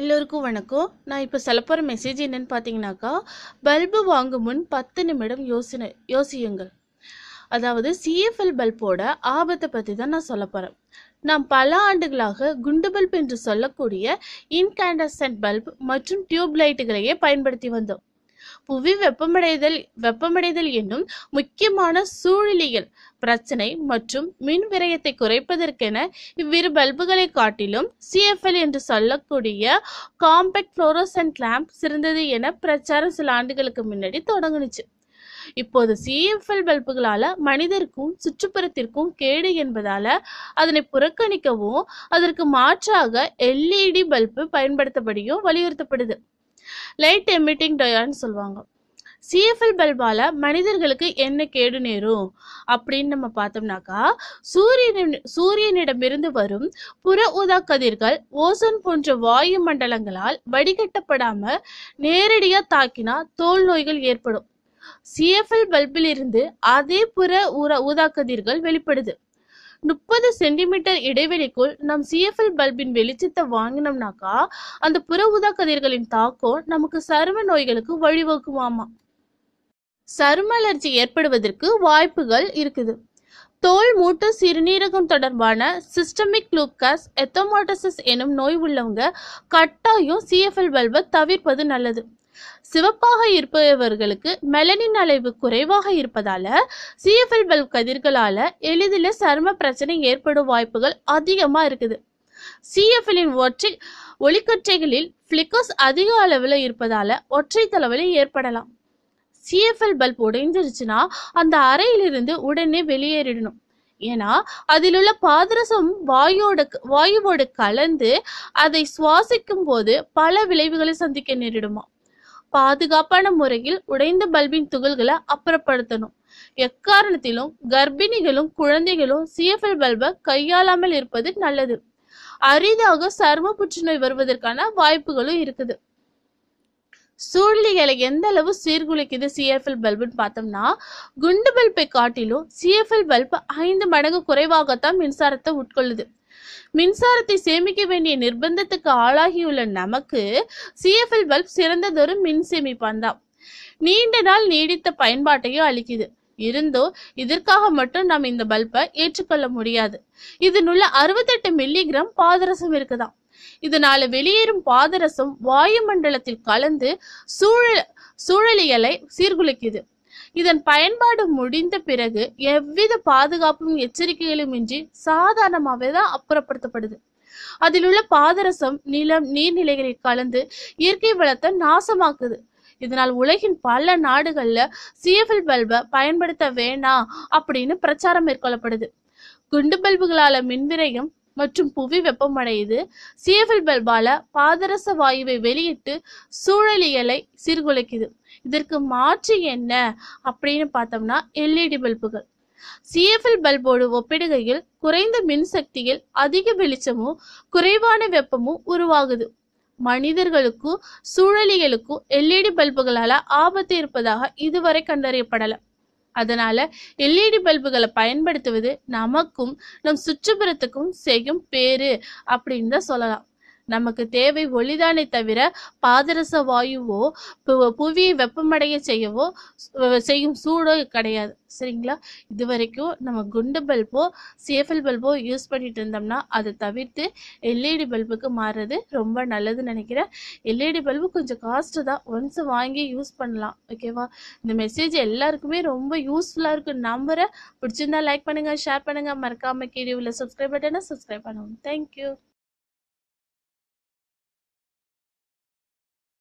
எல்லோருக்கும் வணக்கம் நான் இப்போ சொல்ல போகிற மெசேஜ் என்னென்னு பார்த்தீங்கன்னாக்கா பல்பு வாங்கும் முன் பத்து நிமிடம் யோசனை யோசியுங்கள் அதாவது சிஎஃப்எல் பல்போட ஆபத்தை பற்றி தான் நான் சொல்ல போகிறேன் நாம் பல ஆண்டுகளாக குண்டு பல்ப் என்று சொல்லக்கூடிய இன்கேண்டசன்ட் பல்ப் மற்றும் டியூப் லைட்டுகளையே பயன்படுத்தி வந்தோம் புவி வெப்பமடைதல் வெப்பமடைதல் என்னும் முக்கியமான சூழலியல் பிரச்சனை மற்றும் மின் விரயத்தை குறைப்பதற்கென இவ்விரு பல்புகளை காட்டிலும் சிஎஃப்எல் என்று சொல்லக்கூடிய காம்பெக்ட் ஃப்ளோரோசன்ட் லேம்ப் சிறந்தது என பிரச்சாரம் சில ஆண்டுகளுக்கு முன்னாடி தொடங்குனுச்சு இப்போது சிஎஃப்எல் பல்புகளால மனிதருக்கும் சுற்றுப்புறத்திற்கும் கேடு என்பதால அதனை புறக்கணிக்கவும் அதற்கு மாற்றாக எல்இடி e பல்பு பயன்படுத்தபடியும் வலியுறுத்தப்படுது லைட் எமிட்டிங் டயான்னு சொல்லுவாங்க சிஎஃப்எல் பல்பால மனிதர்களுக்கு என்ன கேடு நேரும் அப்படின்னு நம்ம பார்த்தோம்னாக்கா சூரியனின் சூரியனிடமிருந்து வரும் புற ஊதா கதிர்கள் ஓசோன் போன்ற வாயு மண்டலங்களால் வடிகட்டப்படாம நேரடியா தாக்கினா தோல் நோய்கள் ஏற்படும் சிஎஃப்எல் பல்பிலிருந்து அதே புற ஊரா ஊதா கதிர்கள் வெளிப்படுது முப்பது சென்டிமீட்டர் இடைவெளிக்குள் நம் சிஎஃப்எல் பல்பின் வெளிச்சத்தை வாங்கினோம்னாக்கா அந்த புற உதா கதிர்களின் தாக்கம் நமக்கு சரும நோய்களுக்கு வழிவகுக்குமாமா சரும அலர்ஜி ஏற்படுவதற்கு வாய்ப்புகள் இருக்குது தோல் மூட்டு சிறுநீரகம் தொடர்பான சிஸ்டமிக் லூக்கஸ் எத்தோமாட்டசிஸ் எனும் நோய் உள்ளவங்க கட்டாயம் சிஎஃப்எல் பல்பை தவிர்ப்பது நல்லது சிவப்பாக இருப்பவர்களுக்கு மெலனின் அளவு குறைவாக இருப்பதால சிஎஃப்எல் பல்ப் கதிர்களால எளிதில் சரும பிரச்சனை ஏற்படும் வாய்ப்புகள் அதிகமா இருக்குது சிஎஃப்எலின் ஒற்றை ஒளிக்கற்றைகளில் ஃபிளிக்கர்ஸ் அதிக அளவில் இருப்பதால ஒற்றை தலைவலி ஏற்படலாம் சிஎஃப்எல் பல்ப் உடைஞ்சிருச்சுன்னா அந்த அறையிலிருந்து உடனே வெளியேறிடணும் ஏன்னா அதில் உள்ள பாதரசம் வாயோட வாயுவோடு கலந்து அதை சுவாசிக்கும் போது பல விளைவுகளை சந்திக்க நேரிடுமா பாதுகாப்பான முறையில் உடைந்த பல்பின் துகள்களை அப்புறப்படுத்தணும் எக்காரணத்திலும் கர்ப்பிணிகளும் குழந்தைகளும் சிஎஃப்எல் பல்பை கையாளாமல் இருப்பது நல்லது அரிதாக சர்ம புற்றுநோய் வருவதற்கான வாய்ப்புகளும் இருக்குது சூழ்நிலைகளை எந்த அளவு சீர்குலைக்குது சிஎஃப்எல் பல்புன்னு பார்த்தோம்னா குண்டு பல்பை காட்டிலும் சிஎஃப்எல் பல்பு ஐந்து மடங்கு குறைவாகத்தான் மின்சாரத்தை உட்கொள்ளுது மின்சாரத்தை சேமிக்க வேண்டிய நிர்பந்தத்துக்கு ஆளாகியுள்ள நமக்கு சிஎஃப்எல் பல்ப் சிறந்ததொரு மின் சேமிப்பான் தான் நீண்ட நாள் நீடித்த பயன்பாட்டையும் அளிக்குது இருந்தோ இதற்காக மட்டும் நாம் இந்த பல்பை ஏற்றுக்கொள்ள முடியாது இதனுள்ள அறுபத்தெட்டு மில்லிகிராம் பாதரசம் இருக்குதான் இதனால வெளியேறும் பாதரசம் வாயு மண்டலத்தில் கலந்து சூழல் சூழலியலை சீர்குலைக்குது இதன் பயன்பாடு முடிந்த பிறகு எவ்வித பாதுகாப்பும் எச்சரிக்கைகளும் இன்றி சாதாரணமாகவே தான் அப்புறப்படுத்தப்படுது அதில் உள்ள பாதரசம் நிலம் நீர்நிலைகளை கலந்து இயற்கை வளத்தை நாசமாக்குது இதனால் உலகின் பல நாடுகள்ல சிஎஃப்எல் பல்ப பயன்படுத்த வேணாம் அப்படின்னு பிரச்சாரம் மேற்கொள்ளப்படுது குண்டு பல்புகளால மின்விரையும் மற்றும் புவி வெப்பமடையுது சிஎஃபில் பல்பால பாதரச வாயுவை வெளியிட்டு சூழலியலை சீர்குலைக்குது இதற்கு மாற்று என்ன அப்படின்னு பார்த்தோம்னா எல்இடி பல்புகள் சிஎஃப்எல் பல்போடு ஒப்பிடுகையில் குறைந்த மின்சக்தியில் அதிக வெளிச்சமும் குறைவான வெப்பமும் உருவாகுது மனிதர்களுக்கும் சூழலியலுக்கும் எல்இடி பல்புகளால ஆபத்து இருப்பதாக இதுவரை கண்டறியப்படலை அதனால எல்இடி பல்புகளை பயன்படுத்துவது நமக்கும் நம் சுற்றுப்புறத்துக்கும் செய்யும் பேரு அப்படின்னு தான் சொல்லலாம் நமக்கு தேவை ஒளிதானே தவிர பாதரச வாயுவோ புவி வெப்பமடைய செய்யவோ செய்யும் சூடோ கிடையாது சரிங்களா இது வரைக்கும் நம்ம குண்டு பல்போ சேஃபல் பல்போ யூஸ் பண்ணிட்டு இருந்தோம்னா அதை தவிர்த்து எல்இடி பல்புக்கு மாறுறது ரொம்ப நல்லதுன்னு நினைக்கிறேன் எல்இடி பல்பு கொஞ்சம் காஸ்ட்டு தான் ஒன்ஸ் வாங்கி யூஸ் பண்ணலாம் ஓகேவா இந்த மெசேஜ் எல்லாருக்குமே ரொம்ப யூஸ்ஃபுல்லாக இருக்கும் நம்புகிறேன் பிடிச்சிருந்தா லைக் பண்ணுங்கள் ஷேர் பண்ணுங்கள் மறக்காமல் கீழே உள்ள சப்ஸ்கிரைப் பட்டனை சப்ஸ்கிரைப் பண்ணுவோம் தேங்க்யூ